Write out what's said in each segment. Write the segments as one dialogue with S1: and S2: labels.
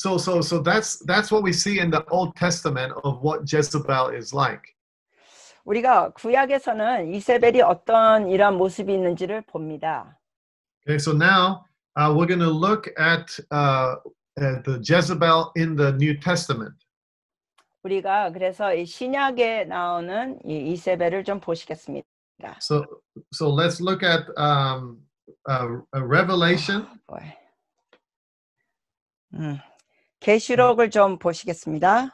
S1: so so so that's that's what we see in the Old Testament of what Jezebel is like.
S2: 우리가 구약에서는 이세벨이 어떤 이런 모습이 있는지를 봅니다.
S1: Okay, so now uh, we're going to look at, uh, at uh, the Jezebel in the New Testament.
S2: 우리가 그래서 이 신약에 나오는 이 이세벨을 좀 보시겠습니다.
S1: So so let's look at um, a, uh, a uh, Revelation. Oh, boy. 음.
S2: 계시록을 좀 보시겠습니다.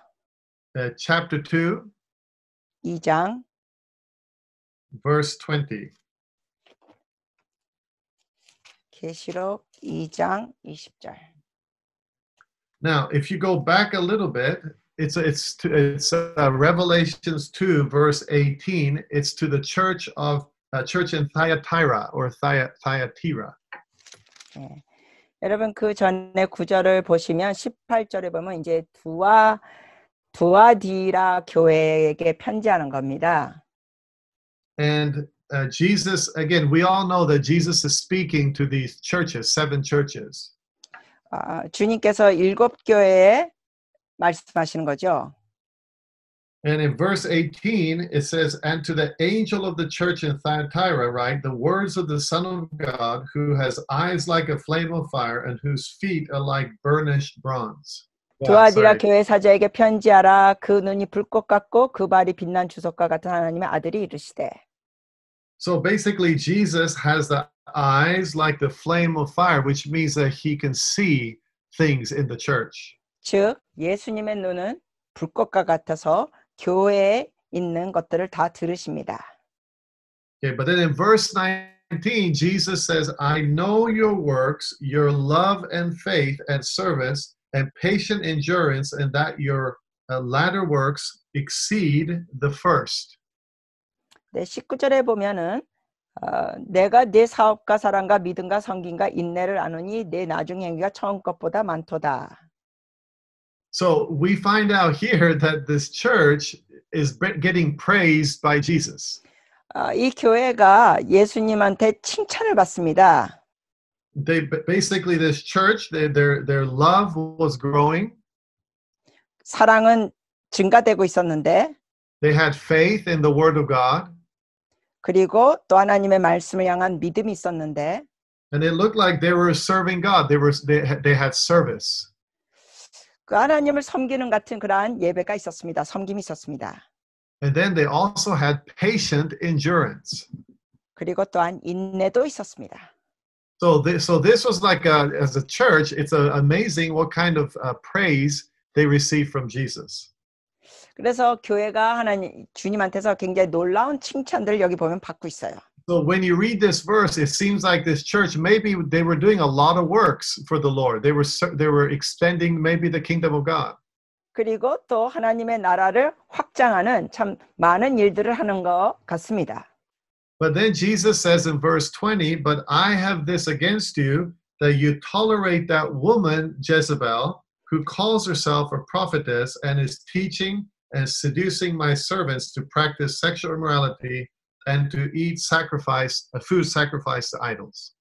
S1: Uh, chapter 2, 2장 verse 20.
S2: 계시록 2장 20절.
S1: Now, if you go back a little bit, it's it's it's uh, Revelations 2 verse 18. It's to the church of uh, church in Thyatira or Thyatira. 네.
S2: 여러분 그 전에 구절을 보시면 18절에 보면 이제 두와 두아디라 교회에게 편지하는 겁니다.
S1: And uh, Jesus again we all know that Jesus is speaking to these churches, seven churches.
S2: 아, 주님께서 일곱 교회에 말씀하시는
S1: 거죠. And in verse 18, it says, And to the angel of the church in Thyatira, write the words of the Son of God, who has eyes like a flame of fire and whose feet are like burnished bronze. 교회
S2: 사자에게 편지하라 그 눈이 불꽃 같고 그 발이 빛난 주석과 같은 하나님의 아들이 이르시되
S1: So basically Jesus has the eyes like the flame of fire which means that he can see things in the church. 즉
S2: 예수님의 눈은 불꽃과 같아서 교회에 있는 것들을 다 들으십니다.
S1: Okay, but then in verse 19, Jesus says, "I know your works, your love and faith and service and patient endurance, and that your uh, latter works exceed the first."
S2: 네, 19절에 보면은 어, 내가 내 사업과 사랑과 믿음과 성김과 인내를 아노니 내 나중 행위가 처음 것보다 많도다.
S1: So we find out here that this church is getting praised by Jesus.
S2: 이 교회가 예수님한테 칭찬을 받습니다.
S1: They basically this church, they, their their love was growing. 사랑은 증가되고 있었는데. They had faith in the word of God.
S2: 그리고 또 하나님의 말씀을 향한 믿음이 있었는데.
S1: And it looked like they were serving God. They were they they had service.
S2: 그 하나님을 섬기는 같은 그러한 예배가 있었습니다. 섬김이 있었습니다.
S1: And then they also had patient endurance.
S2: 그리고 또한 인내도 있었습니다.
S1: So this, so this was like a, as a church, it's a, amazing what kind of uh, praise they received from Jesus.
S2: 그래서 교회가 하나님 주님한테서 굉장히 놀라운 칭찬들을 여기 보면
S1: 받고 있어요. So when you read this verse, it seems like this church maybe they were doing a lot of works for the Lord. They were they were extending maybe the kingdom of God.
S2: 그리고 또 하나님의 나라를 확장하는 참 많은 일들을 하는 것 같습니다.
S1: But then Jesus says in verse 20, but I have this against you that you tolerate that woman Jezebel who calls herself a prophetess and is teaching and seducing my servants to practice sexual immorality and to eat sacrifice, food sacrificed to idols.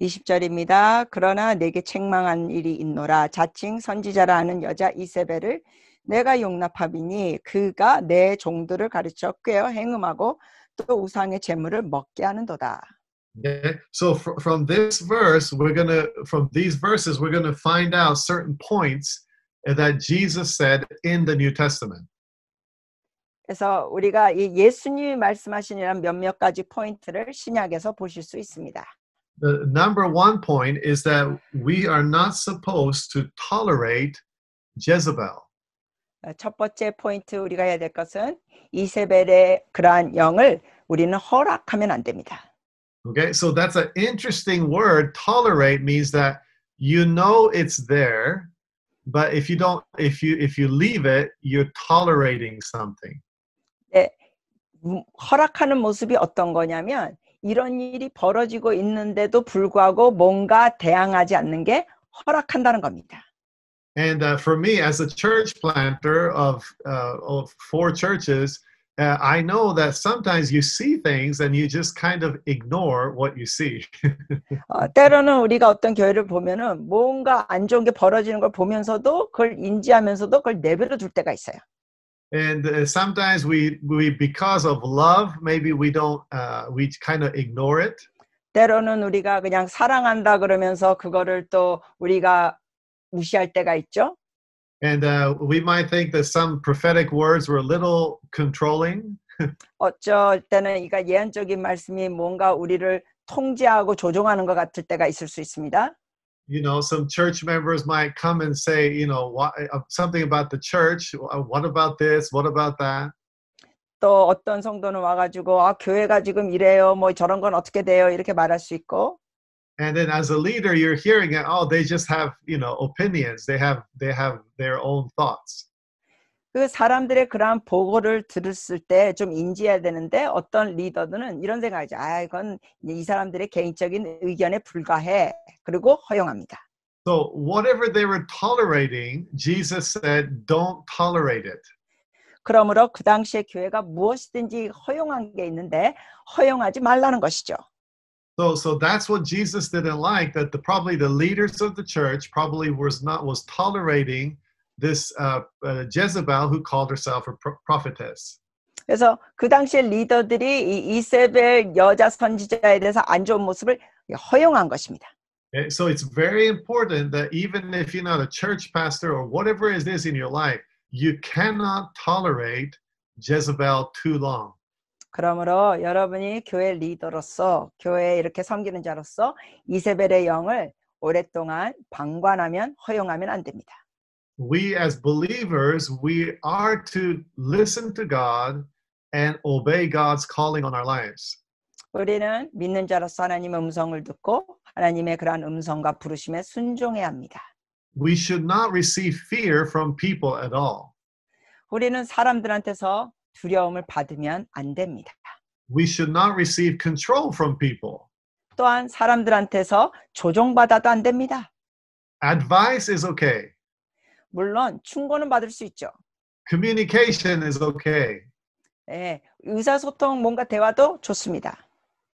S2: 20절입니다. 그러나 내게 책망한 일이 있노라 자칭 선지자라 하는 여자 이세벨을 내가 용납하이니 그가 내 종들을 가르쳐 꿰어 행음하고 또 우상의 재물을 먹게 하는도다.
S1: Okay. So from this verse, we're gonna from these verses, we're gonna find out certain points that Jesus said in the New Testament.
S2: 그래서 우리가 이 예수님이 말씀하신 이런 몇몇 가지 포인트를 신약에서 보실 수 있습니다.
S1: The number one point is that we are not supposed to tolerate Jezebel.
S2: 첫 번째 포인트 우리가 해야 될 것은 이세벨의 그러한 영을 우리는 허락하면 안 됩니다.
S1: Okay, so that's an interesting word. Tolerate means that you know it's there, but if you don't, if you if you leave it, you're tolerating something. 허락하는 모습이
S2: 어떤 거냐면 이런 일이 벌어지고 있는데도 불구하고 뭔가 대항하지 않는 게 허락한다는 겁니다.
S1: And uh, for me, as a church planter of, uh, of four churches, uh, I know that sometimes you see things and you just kind of ignore what you see.
S2: 어, 때로는 우리가 어떤 교회를 보면은 뭔가 안 좋은 게 벌어지는 걸 보면서도 그걸 인지하면서도 그걸 내버려 둘 때가
S1: 있어요. and uh, sometimes we we because of love maybe we don't uh, we kind of ignore it.
S2: 때로는 우리가 그냥 사랑한다 그러면서 그거를 또 우리가 무시할 때가 있죠.
S1: And uh, we might think that some prophetic words were a little controlling.
S2: 어쩔 때는 이가 예언적인 말씀이 뭔가 우리를 통제하고 조종하는 것 같을 때가 있을 수 있습니다
S1: you know some church members might come and say you know what, uh, something about the church uh, what about this what about that 또 어떤 성도는 와가지고 아 교회가
S2: 지금 이래요 뭐 저런 건 어떻게 돼요 이렇게 말할 수 있고
S1: and then as a leader you're hearing it oh they just have you know opinions they have they have their own thoughts
S2: 그 사람들의 그러한 보고를 들었을 때 좀 인지해야 되는데 어떤 리더들은 이런 생각이죠. 아, 이건 이 사람들의 개인적인 의견에 불과해. 그리고 허용합니다.
S1: So whatever they were tolerating, Jesus said, don't tolerate it.
S2: 그러므로 그 당시에 교회가 무엇이든지 허용한 게 있는데 허용하지 말라는 것이죠.
S1: So, so that's what Jesus didn't like. That the, probably the leaders of the church probably was not was tolerating this uh, uh, Jezebel who called herself a prophetess.
S2: 그래서 그 당시에 리더들이 이 이세벨 여자 선지자에 대해서 안 좋은 모습을 허용한 것입니다.
S1: So it's very important that even if you're not a church pastor or whatever it is in your life, you cannot tolerate Jezebel too long.
S2: 그러므로 여러분이 교회 리더로서 교회 이렇게 섬기는 자로서 이세벨의 영을 오랫동안 방관하면 허용하면 안 됩니다.
S1: we as believers, we are to listen to God and obey God's calling on our lives.
S2: 우리는 믿는 자로서 하나님의 음성을 듣고 하나님의 그러한 음성과 부르심에 순종해야 합니다.
S1: We should not receive fear from people at all.
S2: 우리는 사람들한테서 두려움을 받으면 안 됩니다.
S1: We should not receive control from people.
S2: 또한 사람들한테서 조종받아도 안 됩니다.
S1: Advice is okay.
S2: 물론 충고는 받을 수 있죠.
S1: Communication is okay.
S2: 예, 의사소통 뭔가 대화도 좋습니다.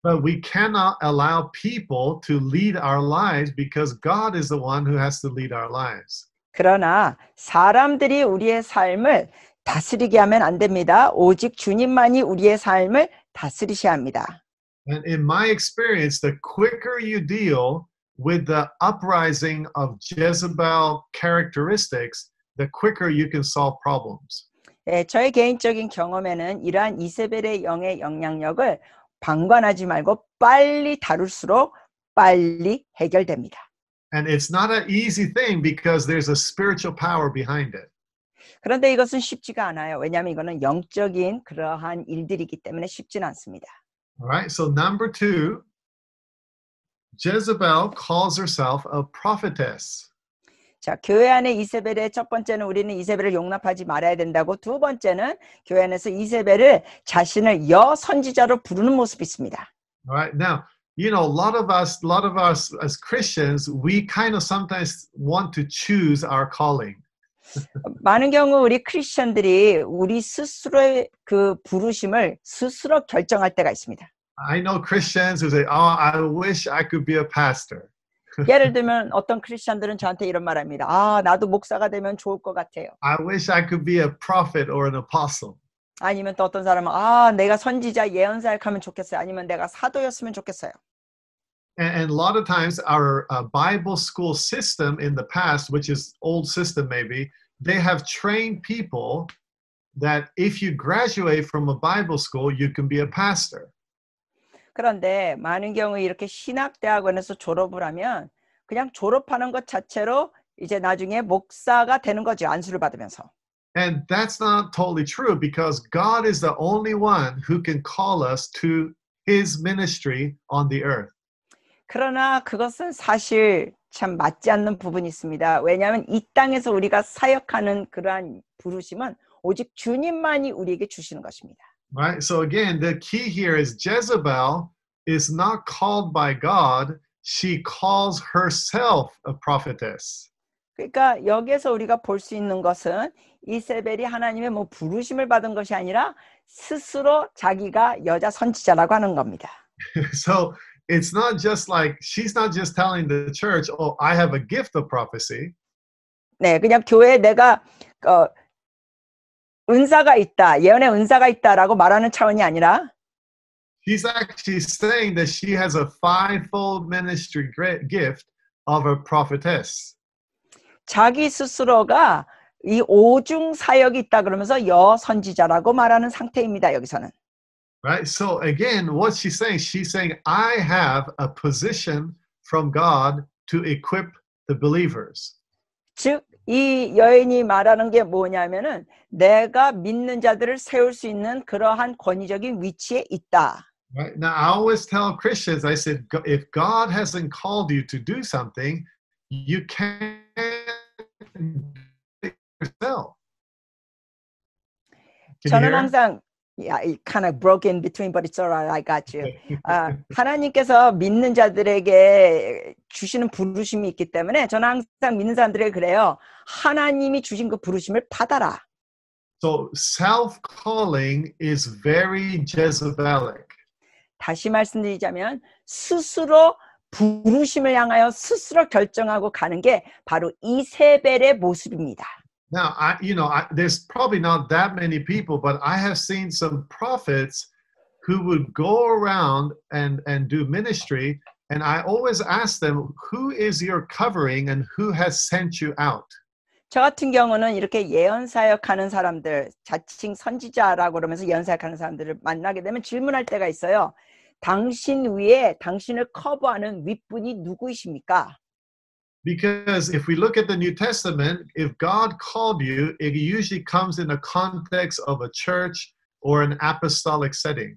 S1: But we cannot allow people to lead our lives because God is the one who has to lead our lives.
S2: 그러나 사람들이 우리의 삶을 다스리게 하면 안 됩니다. 오직 주님만이 우리의 삶을 다스리셔야 합니다.
S1: And in my experience, the quicker you deal with the uprising of Jezebel characteristics, the quicker you can solve problems.
S2: 네, 저의 개인적인 경험에는 이러한 이세벨의 영의 영향력을 방관하지 말고 빨리 다룰수록 빨리 해결됩니다.
S1: And it's not an easy thing because there's a spiritual power behind it.
S2: 그런데 이것은 쉽지가 않아요. 왜냐하면 이거는 영적인 그러한 일들이기 때문에 쉽진 않습니다.
S1: All right. So number two. Jezebel calls herself a prophetess.
S2: 자, 교회 안에 이세벨의 첫 번째는 우리는 이세벨을 용납하지 말아야 된다고 두 번째는 교회 안에서 이세벨을 자신을 여 선지자로 부르는 모습이
S1: 있습니다. Right now, you know, a lot of us, a lot of us as Christians, we kind of sometimes want to choose our calling.
S2: 많은 경우 우리 크리스천들이 우리 스스로의 그 부르심을 스스로 결정할 때가 있습니다.
S1: I know Christians who say, "Oh, I wish I could be a pastor." 예를 들면
S2: 어떤 크리스천들은 저한테 이런 말합니다. 아, 나도 목사가 되면 좋을 것 같아요.
S1: I wish I could be a prophet or an apostle.
S2: 아니면 또 어떤 사람은 아, 내가 선지자 예언자를 하면 좋겠어요. 아니면 내가 사도였으면 좋겠어요.
S1: And, a lot of times our uh, Bible school system in the past, which is old system maybe, they have trained people that if you graduate from a Bible school, you can be a pastor.
S2: 그런데 많은 경우 이렇게 신학대학원에서 졸업을 하면 그냥 졸업하는 것 자체로 이제 나중에 목사가 되는 거죠. 안수를 받으면서.
S1: And that's not totally true because God is the only one who can call us to his ministry on the earth.
S2: 그러나 그것은 사실 참 맞지 않는 부분이 있습니다. 왜냐하면 이 땅에서 우리가 사역하는 그러한 부르심은 오직 주님만이 우리에게 주시는 것입니다.
S1: Right? So again, the key here is Jezebel is not called by God, she calls herself a prophetess.
S2: 그러니까 우리가 있는 것은 이세벨이 하나님의 뭐 부르심을 받은 것이 아니라 스스로 자기가 여자 선지자라고 하는
S1: 겁니다. so it's not just like she's not just telling the church, "Oh, I have a gift of prophecy."
S2: 네, 그냥 교회 내가 어, 은사가 있다. 예언의 은사가 있다라고 말하는 차원이 아니라
S1: She's actually saying that she has a fivefold ministry gift of a prophetess.
S2: 자기 스스로가 이 오중 사역이 있다 그러면서 여 선지자라고 말하는 상태입니다. 여기서는.
S1: Right. So again, what's she saying? She's saying I have a position from God to equip the believers.
S2: 즉이 여인이 말하는 게 뭐냐면은 내가 믿는 자들을 세울 수 있는 그러한 권위적인 위치에 있다.
S1: Right? Now I always tell Christians, I said, if God hasn't called you to do something, you can't do it yourself. Can 저는 you
S2: 항상 yeah, it kind of broke in between, but it's alright. I got you. 아, 하나님께서 믿는 자들에게 주시는 부르심이 있기 때문에 저는 항상 믿는 사람들에게 그래요. 하나님이 주신 그 부르심을 받아라.
S1: So self calling is very Jezebelic.
S2: 다시 말씀드리자면 스스로 부르심을 향하여 스스로 결정하고 가는 게 바로 이세벨의 모습입니다.
S1: Now, I, you know, I, there's probably not that many people, but I have seen some prophets who would go around and, and do ministry. And I always ask them, who is your covering and who has sent you out?
S2: 저 같은 경우는 이렇게 예언 사역하는 사람들, 자칭 선지자라고 그러면서 예언 사역하는 사람들을 만나게 되면 질문할 때가 있어요. 당신 위에 당신을 커버하는 윗분이 누구이십니까?
S1: Because if we look at the New Testament, if God called you, it usually comes in the context of a church or an apostolic setting.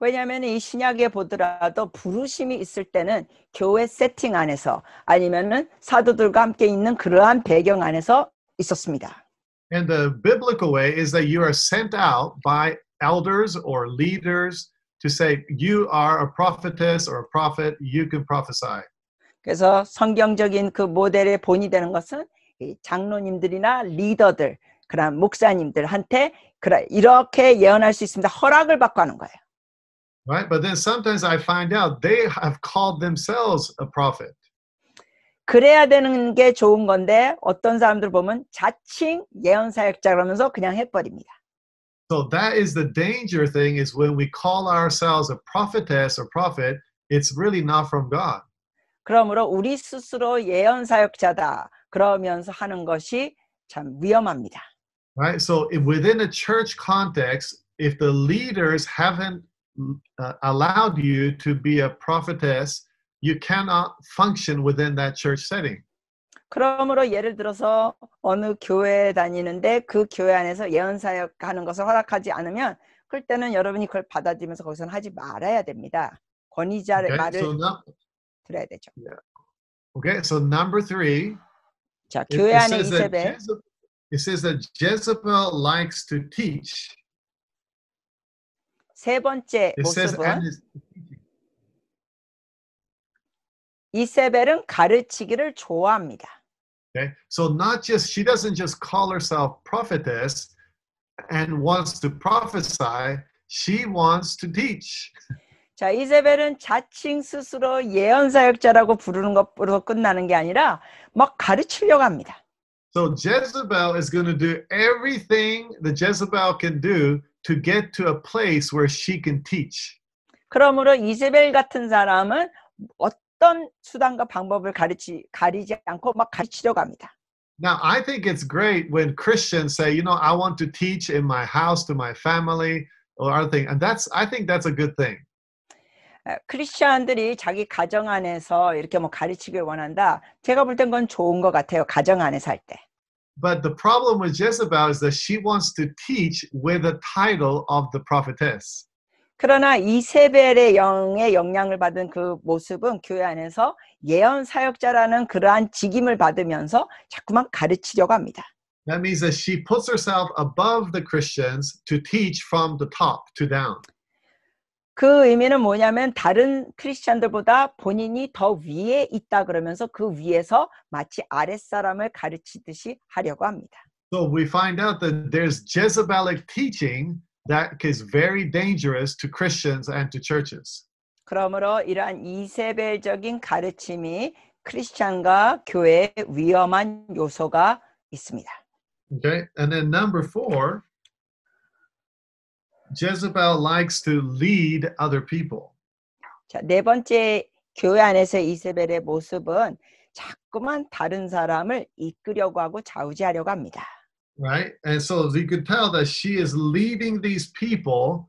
S2: 왜냐하면 이 신약에 보더라도 부르심이 있을 때는 교회 세팅 안에서 아니면은 사도들과 함께 있는 그러한 배경 안에서 있었습니다.
S1: And the biblical way is that you are sent out by elders or leaders to say you are a prophetess or a prophet, you can prophesy. 그래서 성경적인
S2: 그 모델의 본이 되는 것은 장로님들이나 리더들, 그런 목사님들한테 그래 이렇게 예언할 수 있습니다. 허락을 받고 하는 거예요.
S1: Right, but then sometimes I find out they have called themselves a prophet.
S2: 그래야 되는 게 좋은 건데 어떤 사람들 보면 자칭 예언 사역자라면서 그냥 해버립니다.
S1: So that is the danger thing is when we call ourselves a prophetess or prophet, it's really not from God.
S2: 그러므로 우리 스스로 예언 사역자다 그러면서 하는 것이 참 위험합니다.
S1: Right. So within a church context, if the leaders haven't uh, allowed you to be a prophetess, you cannot function within that church setting.
S2: 그러므로 예를 들어서 어느 교회에 다니는데 그 교회 안에서 예언 사역 하는 것을 허락하지 않으면 그럴 때는 여러분이 그걸 받아들이면서 거기서는 하지 말아야 됩니다. 권위자의 okay, 말을 so now, Yeah.
S1: Okay, so number three. 자, 교회 it, 안에 이세벨. It says that Jezebel likes to teach.
S2: 세 번째 it is 이세벨은 가르치기를
S1: 좋아합니다. Okay, so not just she doesn't just call herself prophetess and wants to prophesy. She wants to teach.
S2: 자, 이세벨은 자칭 스스로 예언사역자라고 부르는 것으로 끝나는 게 아니라
S1: 막 가르치려고 합니다. So Jezebel is going to do everything that Jezebel can do to get to a place where she can teach.
S2: 그러므로 이세벨 같은 사람은 어떤 수단과 방법을 가르치 가리지 않고 막 가르치려고 합니다.
S1: Now, I think it's great when Christians say, you know, I want to teach in my house to my family or other thing. And that's I think that's a good thing.
S2: 크리스천들이 자기 가정 안에서 이렇게 뭐 가르치길 원한다. 제가 볼 땐 건 좋은 것 같아요. 가정 안에서 할 때.
S1: But the problem with Jezebel is that she wants to teach with the title of the prophetess.
S2: 그러나 이세벨의 영의 영향을 받은 그 모습은 교회 안에서 예언 사역자라는 그러한 직임을 받으면서 자꾸만 가르치려고 합니다.
S1: That means that she puts herself above the Christians to teach from the top to down.
S2: 그 의미는 뭐냐면 다른 크리스찬들보다 본인이 더 위에 있다 그러면서 그 위에서 마치 아랫사람을 가르치듯이 하려고 합니다.
S1: So we find out that there's Jezebelic teaching that is very dangerous to Christians and to churches.
S2: 그러므로 이러한 이세벨적인 가르침이 크리스찬과 교회에 위험한 요소가 있습니다.
S1: Okay, and then number four. Jezebel likes to lead other people.
S2: 자, 네 번째 교회 안에서 이세벨의 모습은 자꾸만 다른 사람을 이끌려고 하고 좌우지하려고 합니다.
S1: Right? And so you could tell that she is leading these people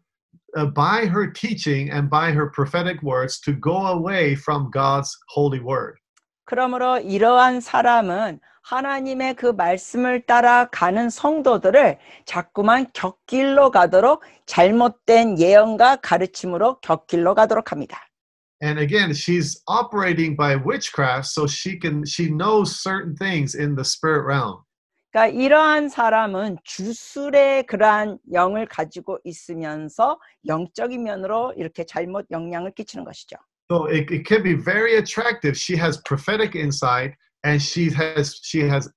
S1: uh, by her teaching and by her prophetic words to go away from God's holy word. 그러므로
S2: 이러한 사람은 하나님의 그 말씀을 따라가는 성도들을 자꾸만 격길로 가도록 잘못된 예언과 가르침으로 격길로
S1: 가도록 합니다. And again, she's operating by witchcraft, so she can she knows certain things in the spirit realm.
S2: 그러니까 이러한 사람은 주술의 그러한 영을 가지고 있으면서 영적인 면으로 이렇게 잘못 영향을 끼치는 것이죠.
S1: So it, it can be very attractive. She has prophetic insight and she has she has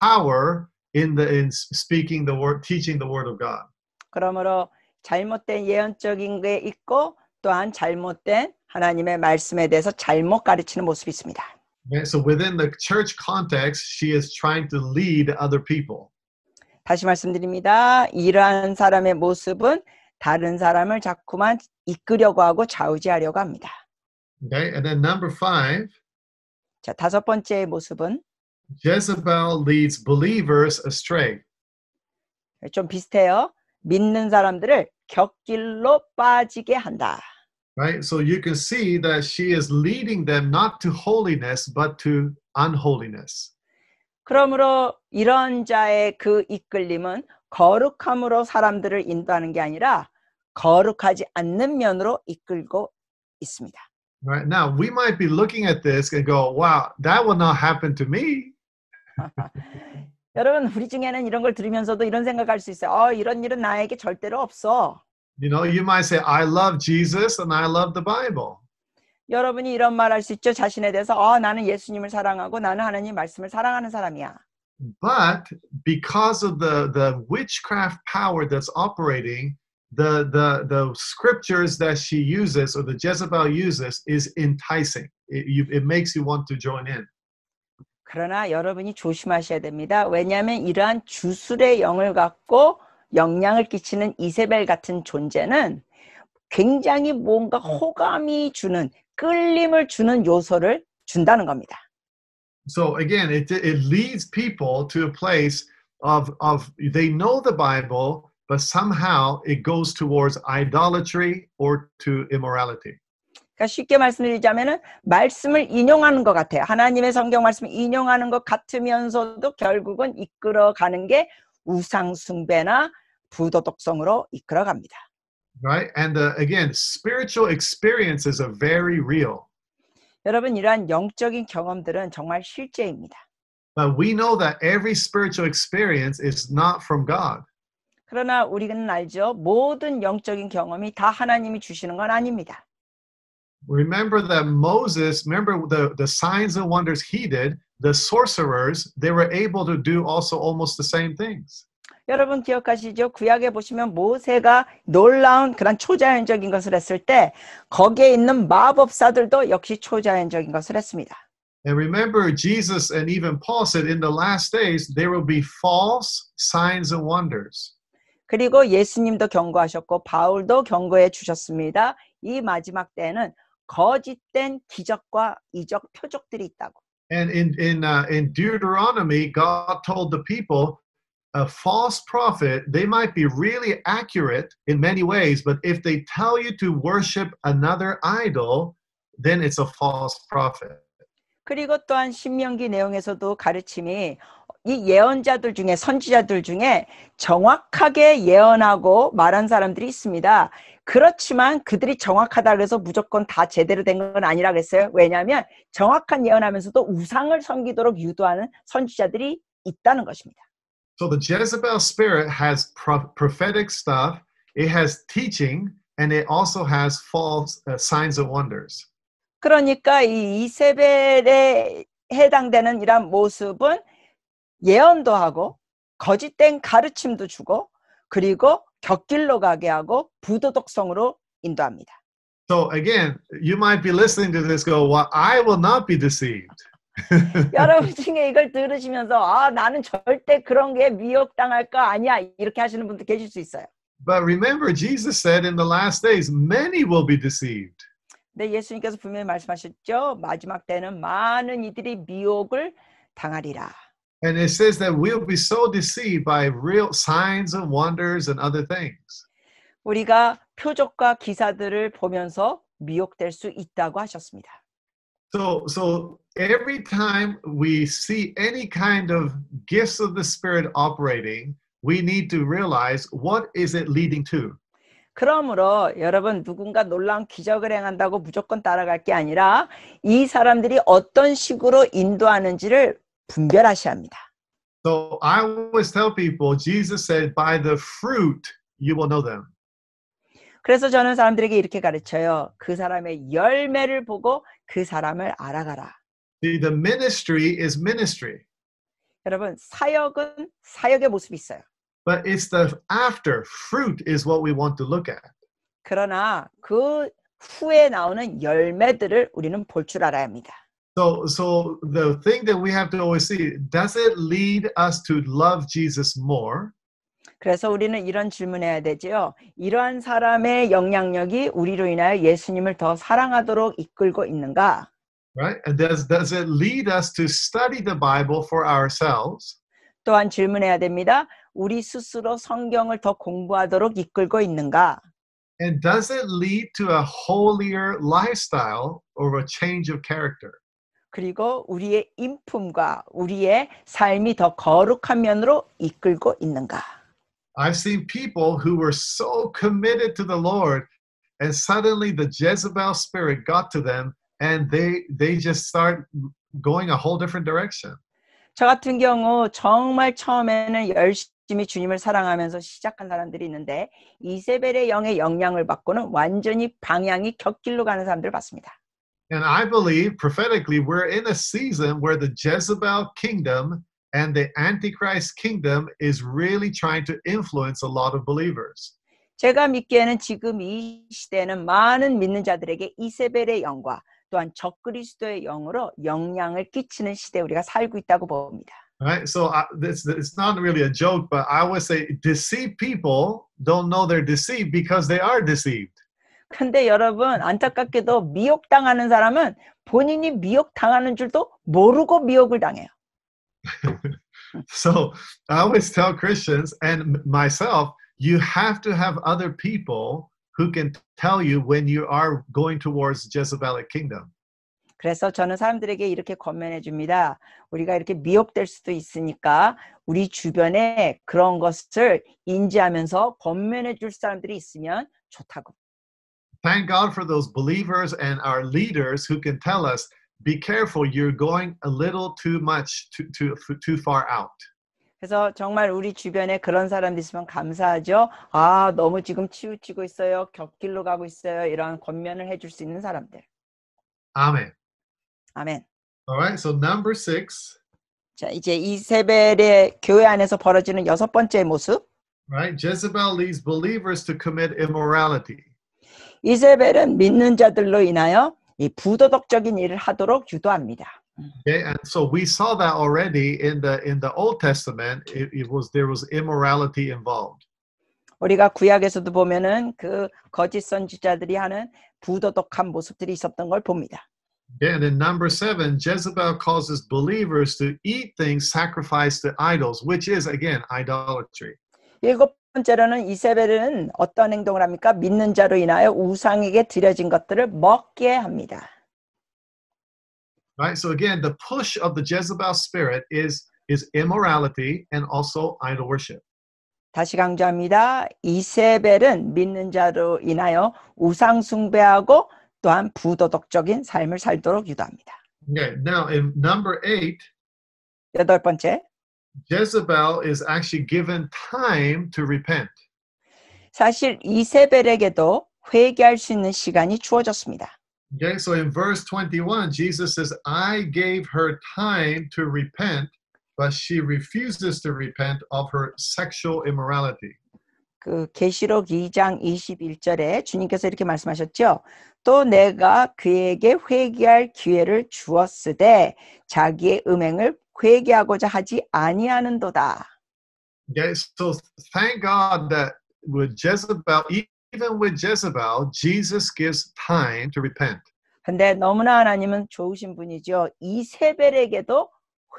S1: power in the in speaking the word teaching the word of God.
S2: 그러므로 잘못된 예언적인 게 있고 또한 잘못된 하나님의 말씀에 대해서 잘못 가르치는 모습이 있습니다.
S1: So within the church context, she is trying to lead other people. 다시 말씀드립니다.
S2: 이러한 사람의 모습은 다른 사람을 자꾸만 이끌려고 하고 좌우지하려고 합니다.
S1: Okay, and then number five. 자, 다섯 번째 모습은 Jezebel leads believers astray. 좀
S2: 비슷해요. 믿는 사람들을 격길로 빠지게 한다.
S1: Right? So you can see that she is leading them not to holiness but to unholiness.
S2: 그러므로 이런 자의 그 이끌림은 거룩함으로 사람들을 인도하는 게 아니라 거룩하지 않는 면으로 이끌고
S1: 있습니다. Right now, we might be looking at this and go, wow, that will not happen to me.
S2: 여러분, 우리 중에는 이런 걸 들으면서도 이런 생각할 수 있어요. 어, 이런 일은 나에게 절대로 없어.
S1: You know, you might say, I love Jesus and I love the Bible.
S2: 여러분이 이런 말할 수 있죠. 자신에 대해서 어, 나는 예수님을 사랑하고 나는 하나님 말씀을 사랑하는 사람이야.
S1: But because of the, the witchcraft power that's operating the, the, the scriptures that she uses or the Jezebel uses is enticing. It, you, it makes you want to join in.
S2: 그러나 여러분이 조심하셔야 됩니다. 왜냐하면 이러한 주술의 영을 갖고 영향을 끼치는 이세벨 같은 존재는 굉장히 뭔가 호감이 주는 끌림을 주는 요소를 준다는 겁니다.
S1: So again, it, it leads people to a place of, of they know the Bible, but somehow it goes towards idolatry or to immorality.
S2: 그러니까 쉽게 말씀드리자면은 말씀을 인용하는 것 같아요. 하나님의 성경 말씀을 인용하는 것 같으면서도 결국은 이끌어가는 게 우상 숭배나
S1: 부도덕성으로 이끌어갑니다. Right, and uh, again, spiritual experiences are very real.
S2: 여러분 이러한 영적인 경험들은 정말 실제입니다.
S1: But we know that every spiritual experience is not from God.
S2: 그러나 우리는 알죠. 모든 영적인 경험이 다 하나님이 주시는 건 아닙니다.
S1: Remember that Moses, remember the, the signs and wonders he did, the sorcerers, they were able to do also almost the same things.
S2: 여러분 기억하시죠? 구약에 보시면 모세가 놀라운 그런 초자연적인 것을 했을 때 거기에 있는 마법사들도 역시 초자연적인 것을 했습니다.
S1: And remember, Jesus and even Paul said in the last days there will be false signs and wonders.
S2: 그리고 예수님도 경고하셨고 바울도 경고해 주셨습니다. 이 마지막 때에는 거짓된 기적과 이적 표적들이 있다고.
S1: And in in uh, in Deuteronomy, God told the people, a false prophet, they might be really accurate in many ways, but if they tell you to worship another idol, then it's a false prophet.
S2: 그리고 또한 신명기 내용에서도 가르침이 이 예언자들 중에 선지자들 중에 정확하게 예언하고 말한 사람들이 있습니다. 그렇지만 그들이 정확하다 그래서 무조건 다 제대로 된 건 아니라 그랬어요. 왜냐하면 정확한 예언하면서도 우상을 섬기도록 유도하는 선지자들이 있다는 것입니다.
S1: So the Jezebel spirit has prophetic stuff, it has teaching, and it also has false uh, signs and wonders.
S2: 그러니까 이 이세벨에 해당되는 이런 모습은 예언도 하고 거짓된 가르침도 주고 그리고 곁길로 가게 하고 부도덕성으로 인도합니다.
S1: So again, you might be listening to this go, well, I will not be deceived.
S2: 여러분 중에 이걸 들으시면서 아 나는 절대 그런 게 미혹당할 거 아니야 이렇게 하시는 분도 계실 수 있어요.
S1: But remember, Jesus said in the last days, many will be deceived.
S2: 근데 예수님께서 분명히 말씀하셨죠. 마지막 때는 많은 이들이 미혹을 당하리라.
S1: And it says that we'll be so deceived by real signs and wonders and other things.
S2: 우리가 표적과 기사들을 보면서 미혹될 수 있다고 하셨습니다.
S1: So, so every time we see any kind of gifts of the Spirit operating, we need to realize what is it leading to.
S2: 그러므로 여러분 누군가 놀라운 기적을 행한다고 무조건 따라갈 게 아니라 이 사람들이 어떤 식으로 인도하는지를 분별하셔야 합니다.
S1: So I always tell people Jesus said by the fruit you will know them.
S2: 그래서 저는 사람들에게 이렇게 가르쳐요. 그 사람의 열매를 보고 그 사람을 알아가라.
S1: The, ministry is ministry.
S2: 여러분 사역은 사역의 모습이 있어요.
S1: but it's the after fruit is what we want to look at.
S2: 그러나 그 후에 나오는 열매들을 우리는 알아야 합니다.
S1: So, so the thing that we have to always see does it lead us to love Jesus more?
S2: 그래서 우리는 이런 질문해야 되지요. 이러한 사람의 영향력이 우리로 인하여 예수님을 더 사랑하도록 이끌고 있는가?
S1: Right? And does does it lead us to study the Bible for ourselves?
S2: 또한 질문해야 됩니다. 우리 스스로 성경을 더 공부하도록 이끌고 있는가?
S1: And does it lead to a holier lifestyle or a change of character?
S2: 그리고 우리의 인품과 우리의 삶이 더 거룩한 면으로 이끌고 있는가?
S1: I've seen people who were so committed to the Lord and suddenly the Jezebel spirit got to them and they they just start going a whole different direction.
S2: 저 같은 경우 정말 처음에는 열심히 주님을 사랑하면서 시작한 사람들이 있는데 이세벨의 영의 영향을 받고는 완전히 방향이 격길로 가는 사람들을 봤습니다.
S1: And I believe prophetically we're in a season where the Jezebel kingdom and the Antichrist kingdom is really trying to influence a lot of believers.
S2: 제가 믿기에는 지금 이 시대는 많은 믿는 자들에게 이세벨의 영과 또한 적그리스도의 영으로 영향을 끼치는 시대 우리가 살고 있다고 봅니다.
S1: Right, so I, this, it's not really a joke, but I would say deceived people don't know they're deceived because they are deceived.
S2: 근데 여러분 안타깝게도 미혹당하는 사람은 본인이 미혹당하는 줄도 모르고 미혹을 당해요.
S1: so I always tell Christians and myself, you have to have other people who can tell you when you are going towards Jezebelic kingdom.
S2: 그래서 저는 사람들에게 이렇게 권면해 줍니다. 우리가 이렇게 미혹될 수도 있으니까 우리 주변에 그런 것을 인지하면서 권면해 줄 사람들이 있으면 좋다고.
S1: Thank God for those believers and our leaders who can tell us be careful you're going a little too much too too, too far out.
S2: 그래서 정말 우리 주변에 그런 사람들 있으면 감사하죠. 아, 너무 지금 치우치고 있어요. 곁길로 가고 있어요. 이런 권면을 해줄 수 있는 사람들. 아멘. 아멘.
S1: Alright, so number six.
S2: 자, 이제 이세벨의 교회 안에서 벌어지는 여섯 번째 모습.
S1: Right, Jezebel leads believers to commit immorality.
S2: 이세벨은 믿는 자들로 인하여 이 부도덕적인 일을 하도록 유도합니다.
S1: Okay, and so we saw that already in the in the Old Testament. It, it was there was immorality involved.
S2: 우리가 구약에서도 보면은 그 거짓 선지자들이 하는 부도덕한 모습들이 있었던 걸 봅니다.
S1: And in number seven, Jezebel causes believers to eat things sacrificed to idols, which is again idolatry. 일곱
S2: 번째로는 이세벨은 어떤 행동을 합니까? 믿는 자로 인하여 우상에게 드려진 것들을 먹게 합니다.
S1: Right? So again, the push of the Jezebel spirit is is immorality and also idol worship.
S2: 다시 강조합니다. 이세벨은 믿는 자로 인하여 우상 숭배하고 또한 부도덕적인 삶을 살도록 유도합니다.
S1: Okay, now in number 8 여덟 번째 Jezebel is actually given time to repent.
S2: 사실 이세벨에게도 회개할 수 있는 시간이 주어졌습니다.
S1: Okay, so in verse 21, Jesus says, I gave her time to repent, but she refuses to repent of her sexual immorality.
S2: 그 계시록 2장 21절에 주님께서 이렇게 말씀하셨죠. 또 내가 그에게 회개할 기회를 주었으되 자기의 음행을 회개하고자 하지 아니하는도다.
S1: Okay, so thank God that with Jezebel, even with Jezebel, Jesus gives time to repent.
S2: 근데 너무나 하나님은 좋으신 분이죠. 이세벨에게도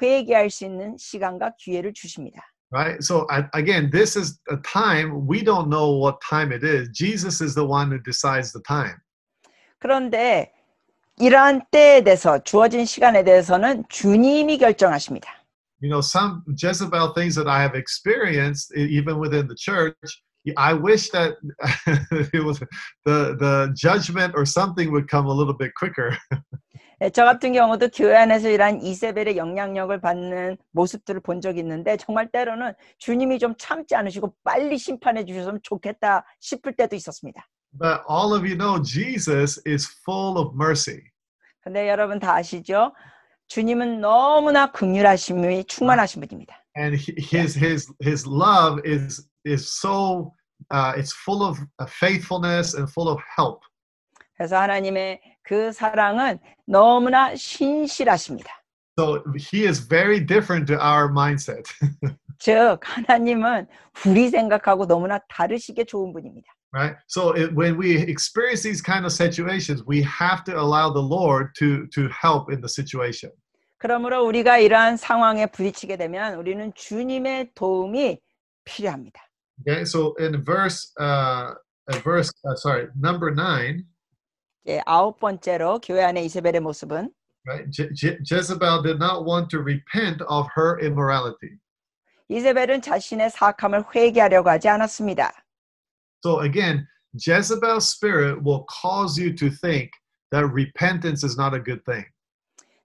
S2: 회개할 수 있는 시간과 기회를 주십니다.
S1: Right? So again, this is a time we don't know what time it is. Jesus is the one who decides the time.
S2: 그런데 이러한 때에 대해서 주어진 시간에 대해서는 주님이 결정하십니다.
S1: You know, some Jezebel things that I have experienced, even within the church, I wish that it was the the judgment or something would come a little bit quicker.
S2: 저 같은 경우도 교회 안에서 일한 이세벨의 영향력을 받는 모습들을 본 적이 있는데 정말 때로는 주님이 좀 참지 않으시고 빨리 심판해 주셨으면 좋겠다 싶을 때도 있었습니다.
S1: But all of you know Jesus is full of mercy.
S2: 근데 여러분 다 아시죠? 주님은 너무나
S1: 긍휼하심이 충만하신 분입니다. And his his his love is is so uh, it's full of uh, faithfulness and full of help.
S2: 그래서 하나님의 그 사랑은 너무나 신실하십니다.
S1: So he is very different to our mindset.
S2: 즉 하나님은 우리 생각하고 너무나 다르시게 좋은 분입니다.
S1: Right? So it, when we experience these kind of situations, we have to allow the Lord to to help in the situation.
S2: 그러므로 우리가 이러한 상황에 부딪히게 되면 우리는 주님의 도움이 필요합니다.
S1: Okay, so in verse, uh, verse, uh, sorry, number nine.
S2: 예, 아홉 번째로 교회 안에 이세벨의 모습은
S1: Right, Je- Je- Jezebel did not want to repent of her immorality.
S2: 이세벨은 자신의 사악함을 회개하려고 하지 않았습니다.
S1: So again, Jezebel's spirit will cause you to think that repentance is not a good thing.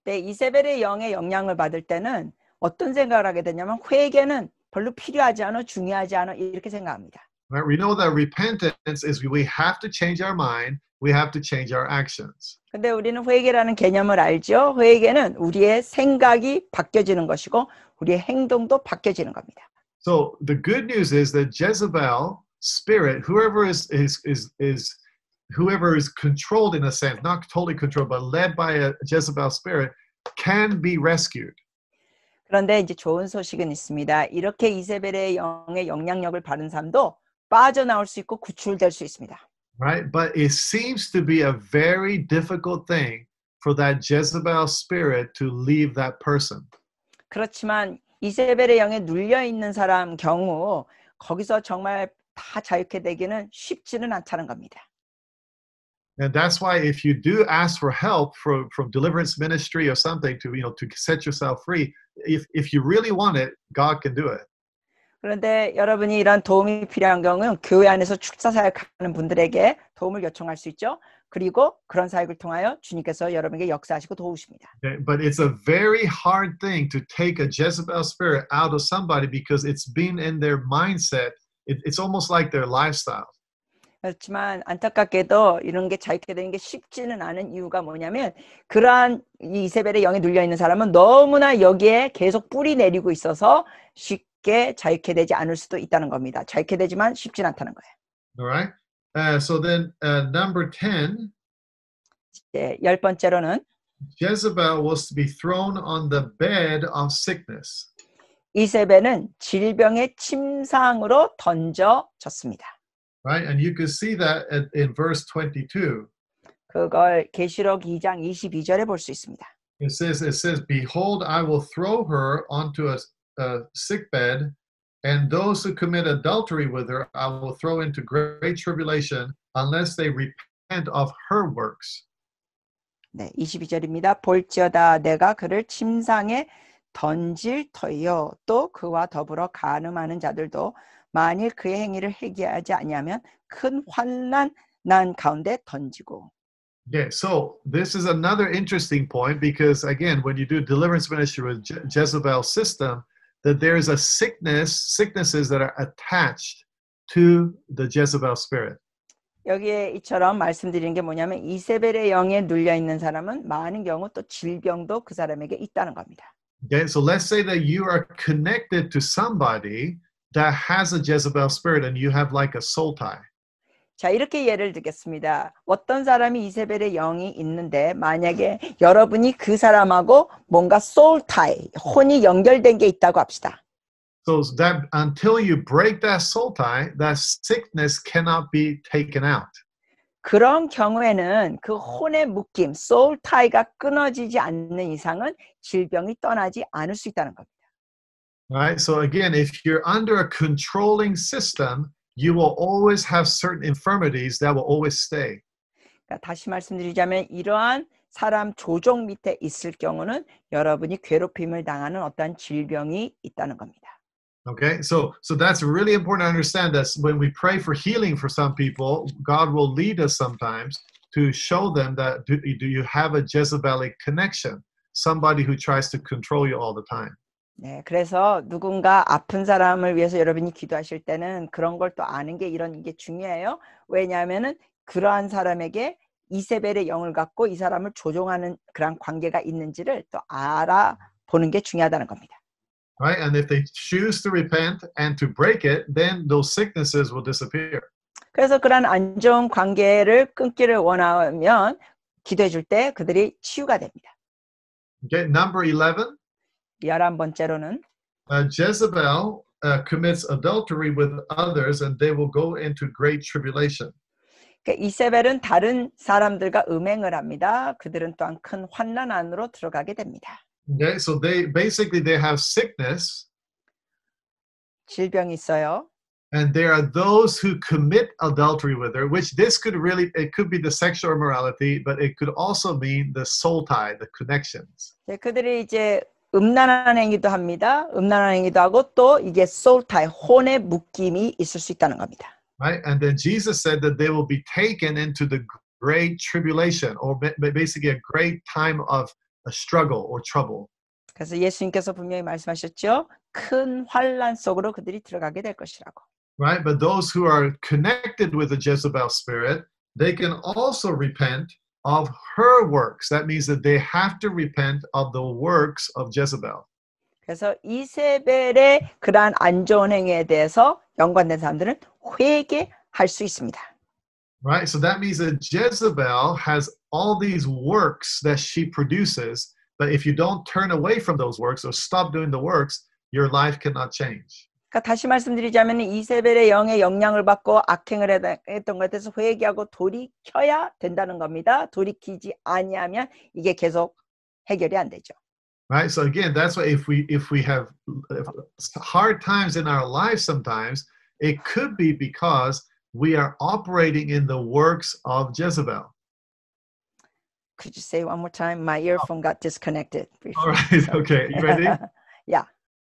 S2: 네, 이세벨의 영의 영향을 받을 때는 어떤 생각을 하게 되냐면 회개는 별로 필요하지 않아 중요하지 않아 이렇게 생각합니다.
S1: Right? We know that repentance is we have to change our mind, we have to change our actions.
S2: 근데 우리는 회개라는 개념을 알죠. 회개는 우리의 생각이 바뀌어지는 것이고 우리의 행동도 바뀌어지는 겁니다.
S1: So the good news is that Jezebel spirit, whoever is is is is whoever is controlled in a sense, not totally controlled, but led by a Jezebel spirit, can be rescued.
S2: 그런데 이제 좋은 소식은 있습니다. 이렇게 이세벨의 영의 영향력을 받은 사람도 빠져나올 수 있고 구출될 수 있습니다.
S1: Right, but it seems to be a very difficult thing for that Jezebel spirit to leave that person.
S2: 그렇지만 이세벨의 영에 눌려 있는 사람 경우 거기서 정말 다 자유케 되기는 쉽지는 않다는 겁니다.
S1: And that's why if you do ask for help from, from deliverance ministry or something to you know to set yourself free, if, if you really want it, God can do it.
S2: 그런데 여러분이 이런 도움이 필요한 경우는 교회 안에서 축사 사역하는 분들에게 도움을 요청할 수 있죠. 그리고 그런 사역을 통하여 주님께서 여러분에게 역사하시고 도우십니다.
S1: But it's a very hard thing to take a Jezebel spirit out of somebody because it's been in their mindset. it's almost like their lifestyle.
S2: 그렇지만 안타깝게도 이런 게 자유케 되는 게 쉽지는 않은 이유가 뭐냐면 그러한 이세벨의 영에 눌려 있는 사람은 너무나 여기에 계속 뿌리 내리고 있어서 쉽게 자유케 되지 않을 수도 있다는 겁니다. 자유케 되지만 쉽진 않다는 거예요.
S1: Alright. Uh, so then uh, number 10. 예, 열 번째로는 Jezebel was to be thrown on the bed of sickness.
S2: 이세벨은 질병의 침상으로 던져졌습니다.
S1: right? And you can see that at, in verse 22. 그걸 계시록 2장 22절에 있습니다. It says, it says, behold, I will throw her onto a, a sick bed, and those who commit adultery with her, I will throw into great tribulation, unless they repent of her works.
S2: 네, 22절입니다. 볼지어다 내가 그를 침상에 던질 또 그와 더불어 자들도 만일 그의 행위를 회개하지 아니하면 큰 환난 난 가운데 던지고.
S1: Yeah, so this is another interesting point because again, when you do deliverance ministry with Je- Jezebel system, that there is a sickness, sicknesses that are attached to the Jezebel spirit.
S2: 여기에 이처럼 말씀드린 게 뭐냐면 이세벨의 영에 눌려 있는 사람은 많은 경우 또 질병도 그 사람에게 있다는 겁니다.
S1: Okay, so let's say that you are connected to somebody that has a Jezebel spirit and you have like a soul tie.
S2: 자, 이렇게 예를 들겠습니다. 어떤 사람이 이세벨의 영이 있는데 만약에 여러분이 그 사람하고 뭔가 소울 타이, 혼이 연결된 게 있다고 합시다.
S1: So that until you break that soul tie, that sickness cannot be taken out.
S2: 그런 경우에는 그 혼의 묶임, 소울 타이가 끊어지지 않는 이상은 질병이 떠나지 않을 수 있다는
S1: 겁니다. Right? So again, if you're under a controlling system, you will always have certain infirmities that will always stay.
S2: 그러니까 다시 말씀드리자면 이러한 사람 조종 밑에 있을 경우는 여러분이 괴롭힘을 당하는 어떠한 질병이 있다는 겁니다.
S1: Okay, so so that's really important to understand that when we pray for healing for some people, God will lead us sometimes to show them that do, do you have a Jezebelic connection, somebody who tries to control you all the time.
S2: 네, 그래서 누군가 아픈 사람을 위해서 여러분이 기도하실 때는 그런 걸 또 아는 게 이런 게 중요해요. 왜냐하면은 그러한 사람에게 이세벨의 영을 갖고 이 사람을 조종하는 그런 관계가 있는지를 또 알아보는 게 중요하다는 겁니다.
S1: Right, and if they choose to repent and to break it, then those sicknesses will disappear.
S2: 그래서 그런 안 좋은 관계를 끊기를 원하면 기도해 줄 때 그들이 치유가 됩니다.
S1: Okay, number 11. 열한 uh, Jezebel uh, commits adultery with others and they will go into great tribulation.
S2: 그러니까 이세벨은 다른 사람들과 음행을 합니다. 그들은 또한 큰 환난 안으로 들어가게 됩니다.
S1: Okay, so they basically they have sickness. 질병이 있어요. And there are those who commit adultery with her, which this could really it could be the sexual immorality, but it could also mean the soul tie, the connections.
S2: 네, 그들이 이제 음란한 행위도 합니다. 음란한 행위도 하고 또 이게 소울타이 혼의 묶임이 있을 수 있다는 겁니다.
S1: Right? And then Jesus said that they will be taken into the great tribulation or basically a great time of a struggle or trouble.
S2: 그래서 예수님께서 분명히 말씀하셨죠. 큰 환란 속으로 그들이 들어가게 될 것이라고.
S1: Right? But those who are connected with the Jezebel spirit, they can also repent of her works. That means that they have to repent of the works of Jezebel.
S2: 그래서 이세벨의 그러한 안 좋은 행위에 대해서 연관된 사람들은 회개할 수 있습니다.
S1: Right, so that means that Jezebel has all these works that she produces, but if you don't turn away from those works or stop doing the works, your life cannot change.
S2: 그러니까 다시 말씀드리자면 이세벨의 영의 영향을 받고 악행을 했던 것에 대해서 회개하고 돌이켜야 된다는 겁니다. 돌이키지 아니하면 이게 계속 해결이 안 되죠.
S1: Right. So again, that's why if we if we have hard times in our lives sometimes, it could be because we are operating in the works of Jezebel.
S2: Could you say one more time? My earphone got disconnected. Briefly. All right.
S1: Okay. You ready? yeah.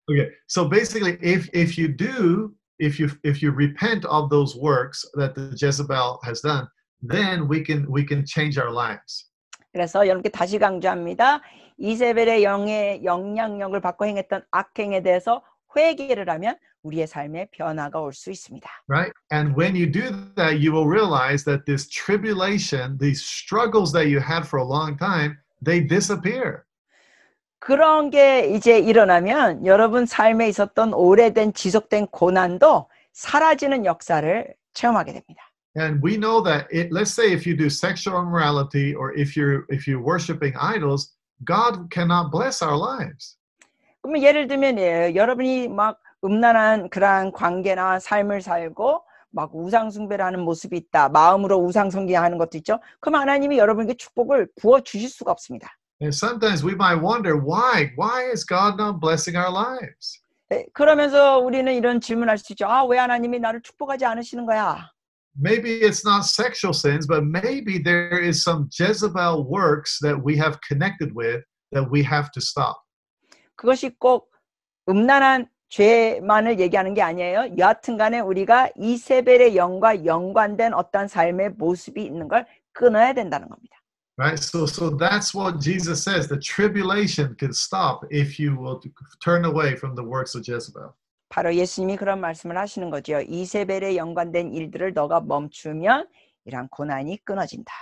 S1: Okay, so basically, if if you do, if you if you repent of those works that the Jezebel has done, then we can we can change our lives.
S2: 그래서 여러분께 다시 강조합니다. 이세벨의 영의 영향력을 받고 행했던 악행에 대해서 회개를 하면 우리의 삶에 변화가 올 수 있습니다.
S1: Right? And when you do that, you will realize that this tribulation, these struggles that you had for a long time, they disappear.
S2: 그런 게 이제 일어나면 여러분 삶에 있었던 오래된 지속된 고난도 사라지는 역사를 체험하게 됩니다.
S1: And we know that it, let's say if you do sexual immorality or if y o u if y o u worshiping idols, God cannot bless our lives. 그러면 예를
S2: 들면 예, 여러분이 막 음란한 그러한 관계나 삶을 살고 막 우상 숭배라는 모습이 있다. 마음으로 우상 숭배하는 것도 있죠. 그럼 하나님이 여러분에게 축복을
S1: 부어 주실 수가 없습니다. And sometimes we might wonder why? Why is God not blessing our lives?
S2: 그러면서 우리는 이런 질문할 수 있죠. 아, 왜 하나님이 나를 축복하지 않으시는
S1: 거야? Maybe it's not sexual sins, but maybe there is some Jezebel works that we have connected with that we have to stop. 그것이 꼭
S2: 음란한 죄만을 얘기하는 게 아니에요. 여하튼간에 우리가 이세벨의 영과 연관된 어떤 삶의 모습이 있는 걸 끊어야 된다는 겁니다.
S1: right so so that's what jesus says the tribulation can stop if you will turn away from the works of jezebel
S2: 바로 예수님이 그런 말씀을 하시는 거죠 이세벨에 연관된
S1: 일들을 너가 멈추면 이런 고난이 끊어진다